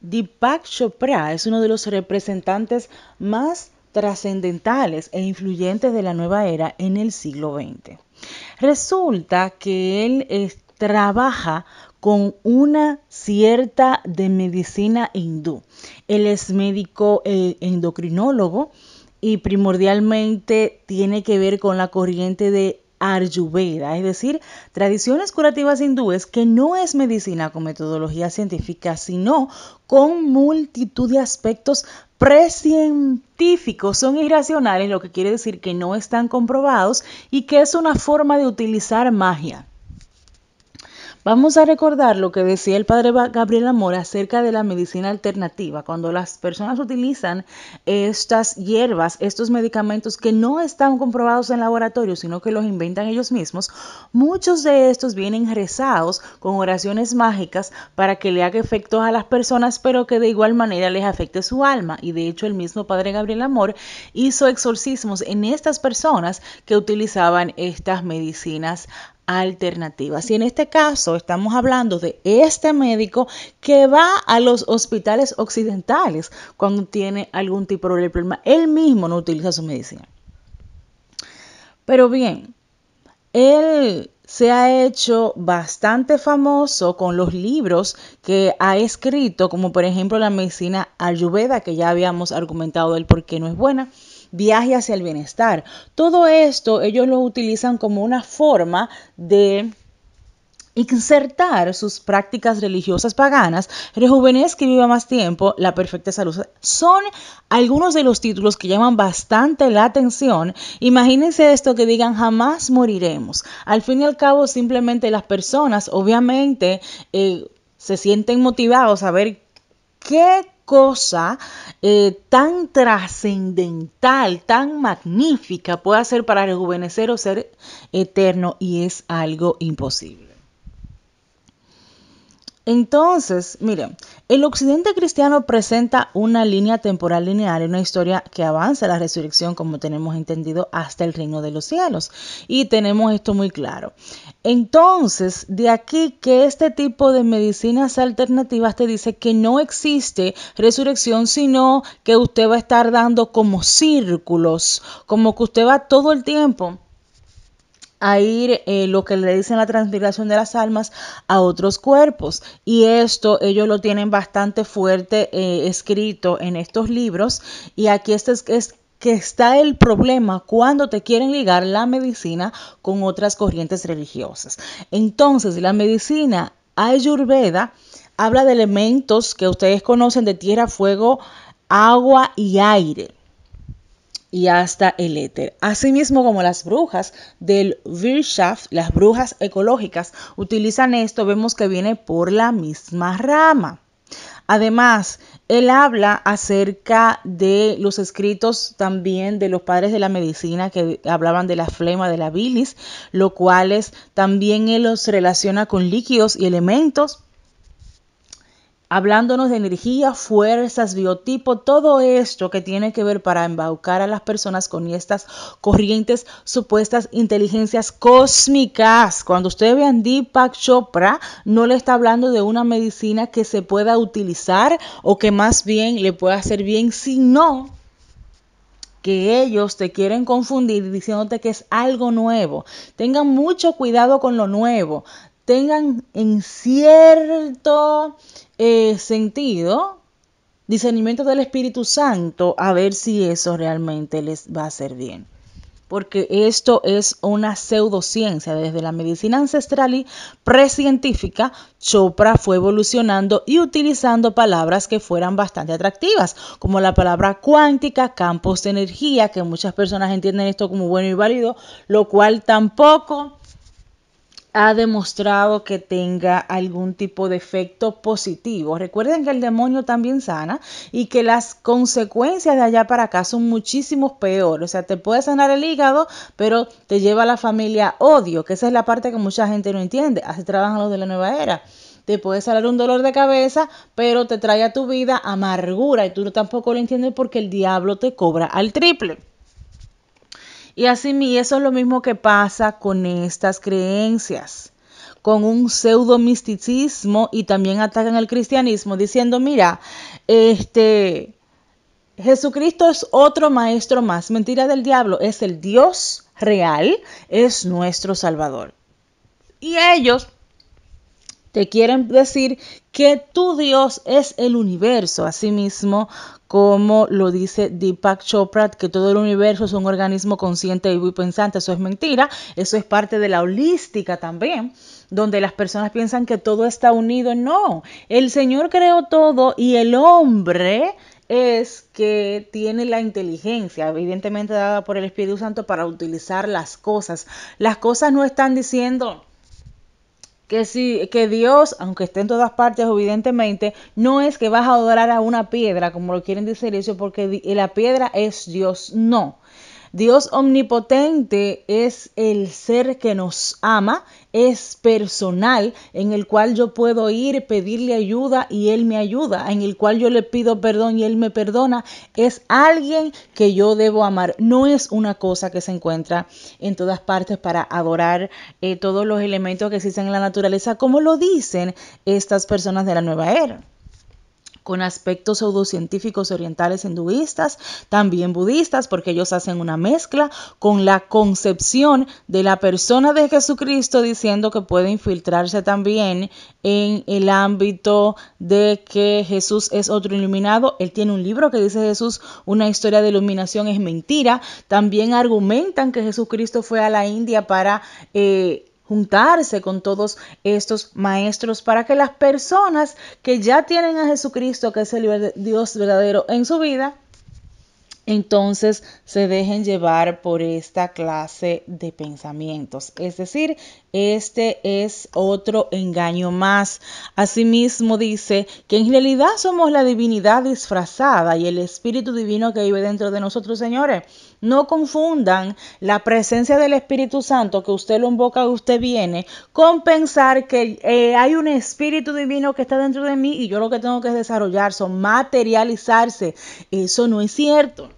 Deepak Chopra es uno de los representantes más trascendentales e influyentes de la nueva era en el siglo XX. Resulta que él eh, trabaja con una cierta de medicina hindú. Él es médico eh, endocrinólogo y primordialmente tiene que ver con la corriente de es decir, tradiciones curativas hindúes que no es medicina con metodología científica, sino con multitud de aspectos precientíficos. Son irracionales, lo que quiere decir que no están comprobados y que es una forma de utilizar magia. Vamos a recordar lo que decía el padre Gabriel Amor acerca de la medicina alternativa, cuando las personas utilizan estas hierbas, estos medicamentos que no están comprobados en laboratorio, sino que los inventan ellos mismos, muchos de estos vienen rezados con oraciones mágicas para que le haga efectos a las personas, pero que de igual manera les afecte su alma. Y de hecho el mismo padre Gabriel Amor hizo exorcismos en estas personas que utilizaban estas medicinas alternativas. Y en este caso estamos hablando de este médico que va a los hospitales occidentales cuando tiene algún tipo de problema. Él mismo no utiliza su medicina. Pero bien, él se ha hecho bastante famoso con los libros que ha escrito, como por ejemplo la medicina ayurveda, que ya habíamos argumentado el por qué no es buena, viaje hacia el bienestar. Todo esto ellos lo utilizan como una forma de insertar sus prácticas religiosas paganas, rejuvenezca y viva más tiempo, la perfecta salud. Son algunos de los títulos que llaman bastante la atención. Imagínense esto que digan jamás moriremos. Al fin y al cabo, simplemente las personas, obviamente, eh, se sienten motivados a ver qué cosa eh, tan trascendental, tan magnífica puede hacer para rejuvenecer o ser eterno y es algo imposible. Entonces, miren, el occidente cristiano presenta una línea temporal lineal, una historia que avanza la resurrección, como tenemos entendido, hasta el reino de los cielos. Y tenemos esto muy claro. Entonces, de aquí que este tipo de medicinas alternativas te dice que no existe resurrección, sino que usted va a estar dando como círculos, como que usted va todo el tiempo a ir eh, lo que le dicen la transmigración de las almas a otros cuerpos. Y esto ellos lo tienen bastante fuerte eh, escrito en estos libros. Y aquí este es que está el problema cuando te quieren ligar la medicina con otras corrientes religiosas. Entonces, la medicina ayurveda habla de elementos que ustedes conocen de tierra, fuego, agua y aire y hasta el éter. Asimismo como las brujas del Wirtschaft, las brujas ecológicas, utilizan esto, vemos que viene por la misma rama. Además, él habla acerca de los escritos también de los padres de la medicina que hablaban de la flema, de la bilis, lo cuales también él los relaciona con líquidos y elementos hablándonos de energía, fuerzas, biotipo, todo esto que tiene que ver para embaucar a las personas con estas corrientes supuestas inteligencias cósmicas. Cuando ustedes vean Deepak Chopra, no le está hablando de una medicina que se pueda utilizar o que más bien le pueda hacer bien, sino que ellos te quieren confundir diciéndote que es algo nuevo. Tengan mucho cuidado con lo nuevo tengan en cierto eh, sentido discernimiento del Espíritu Santo a ver si eso realmente les va a hacer bien. Porque esto es una pseudociencia. Desde la medicina ancestral y precientífica, Chopra fue evolucionando y utilizando palabras que fueran bastante atractivas, como la palabra cuántica, campos de energía, que muchas personas entienden esto como bueno y válido, lo cual tampoco ha demostrado que tenga algún tipo de efecto positivo. Recuerden que el demonio también sana y que las consecuencias de allá para acá son muchísimos peores. O sea, te puede sanar el hígado, pero te lleva a la familia odio, que esa es la parte que mucha gente no entiende. Así trabajan los de la nueva era te puede salir un dolor de cabeza, pero te trae a tu vida amargura y tú tampoco lo entiendes porque el diablo te cobra al triple. Y así mismo eso es lo mismo que pasa con estas creencias, con un pseudo misticismo y también atacan el cristianismo diciendo, mira, este Jesucristo es otro maestro más, mentira del diablo, es el Dios real, es nuestro Salvador. Y ellos te quieren decir que tu Dios es el universo, mismo como lo dice Deepak Chopra, que todo el universo es un organismo consciente y pensante. Eso es mentira, eso es parte de la holística también, donde las personas piensan que todo está unido. No, el Señor creó todo y el hombre es que tiene la inteligencia, evidentemente dada por el Espíritu Santo, para utilizar las cosas. Las cosas no están diciendo que que Dios, aunque esté en todas partes evidentemente, no es que vas a adorar a una piedra como lo quieren decir eso porque la piedra es Dios, no. Dios omnipotente es el ser que nos ama, es personal, en el cual yo puedo ir, pedirle ayuda y Él me ayuda, en el cual yo le pido perdón y Él me perdona. Es alguien que yo debo amar, no es una cosa que se encuentra en todas partes para adorar eh, todos los elementos que existen en la naturaleza, como lo dicen estas personas de la nueva era con aspectos pseudocientíficos orientales hinduistas, también budistas, porque ellos hacen una mezcla con la concepción de la persona de Jesucristo, diciendo que puede infiltrarse también en el ámbito de que Jesús es otro iluminado. Él tiene un libro que dice Jesús, una historia de iluminación es mentira. También argumentan que Jesucristo fue a la India para... Eh, juntarse con todos estos maestros para que las personas que ya tienen a Jesucristo, que es el Dios verdadero en su vida, entonces se dejen llevar por esta clase de pensamientos, es decir, este es otro engaño más. Asimismo dice que en realidad somos la divinidad disfrazada y el Espíritu Divino que vive dentro de nosotros, señores. No confundan la presencia del Espíritu Santo que usted lo invoca, usted viene, con pensar que eh, hay un Espíritu Divino que está dentro de mí y yo lo que tengo que desarrollar son materializarse. Eso no es cierto.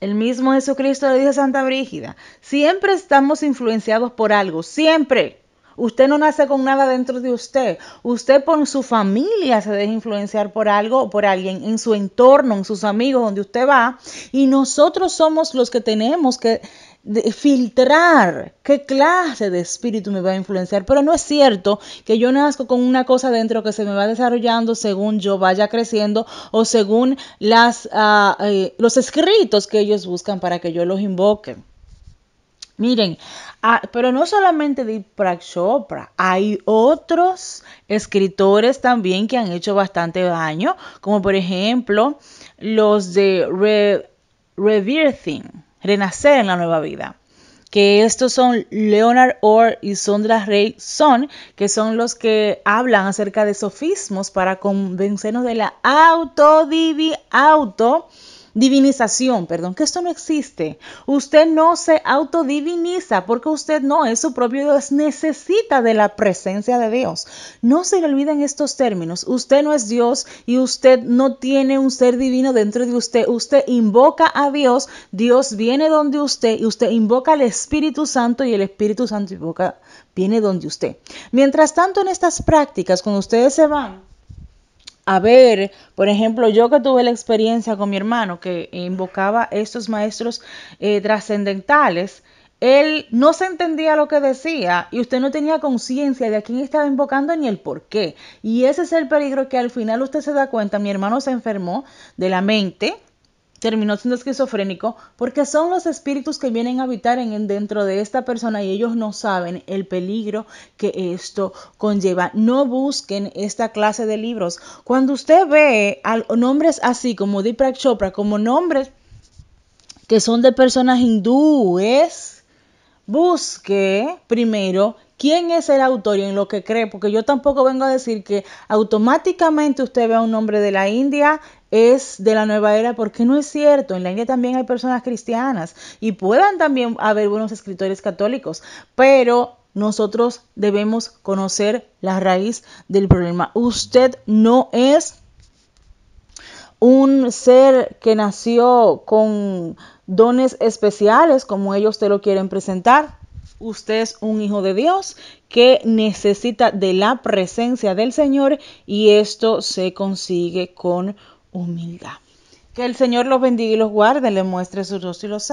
El mismo Jesucristo le dice a Santa Brígida, siempre estamos influenciados por algo, siempre. Usted no nace con nada dentro de usted. Usted por su familia se deja influenciar por algo o por alguien, en su entorno, en sus amigos, donde usted va. Y nosotros somos los que tenemos que de filtrar qué clase de espíritu me va a influenciar. Pero no es cierto que yo nazco con una cosa dentro que se me va desarrollando según yo vaya creciendo o según las, ah, eh, los escritos que ellos buscan para que yo los invoque. Miren, ah, pero no solamente de Chopra, hay otros escritores también que han hecho bastante daño, como por ejemplo los de Re renacer en la nueva vida. Que estos son Leonard Orr y Sondra Rey Son, que son los que hablan acerca de sofismos para convencernos de la divi auto divinización, perdón, que esto no existe. Usted no se autodiviniza porque usted no es su propio Dios, necesita de la presencia de Dios. No se le olviden estos términos. Usted no es Dios y usted no tiene un ser divino dentro de usted. Usted invoca a Dios, Dios viene donde usted y usted invoca al Espíritu Santo y el Espíritu Santo invoca, viene donde usted. Mientras tanto, en estas prácticas, cuando ustedes se van, a ver, por ejemplo, yo que tuve la experiencia con mi hermano que invocaba estos maestros eh, trascendentales, él no se entendía lo que decía y usted no tenía conciencia de a quién estaba invocando ni el por qué. Y ese es el peligro que al final usted se da cuenta, mi hermano se enfermó de la mente, terminó siendo esquizofrénico porque son los espíritus que vienen a habitar en, dentro de esta persona y ellos no saben el peligro que esto conlleva. No busquen esta clase de libros. Cuando usted ve nombres así como Deepak Chopra, como nombres que son de personas hindúes, busque primero quién es el autor y en lo que cree, porque yo tampoco vengo a decir que automáticamente usted vea un nombre de la India es de la nueva era, porque no es cierto. En la India también hay personas cristianas y puedan también haber buenos escritores católicos, pero nosotros debemos conocer la raíz del problema. Usted no es un ser que nació con dones especiales como ellos te lo quieren presentar usted es un hijo de Dios que necesita de la presencia del Señor y esto se consigue con humildad. Que el Señor los bendiga y los guarde, le muestre su rostro y los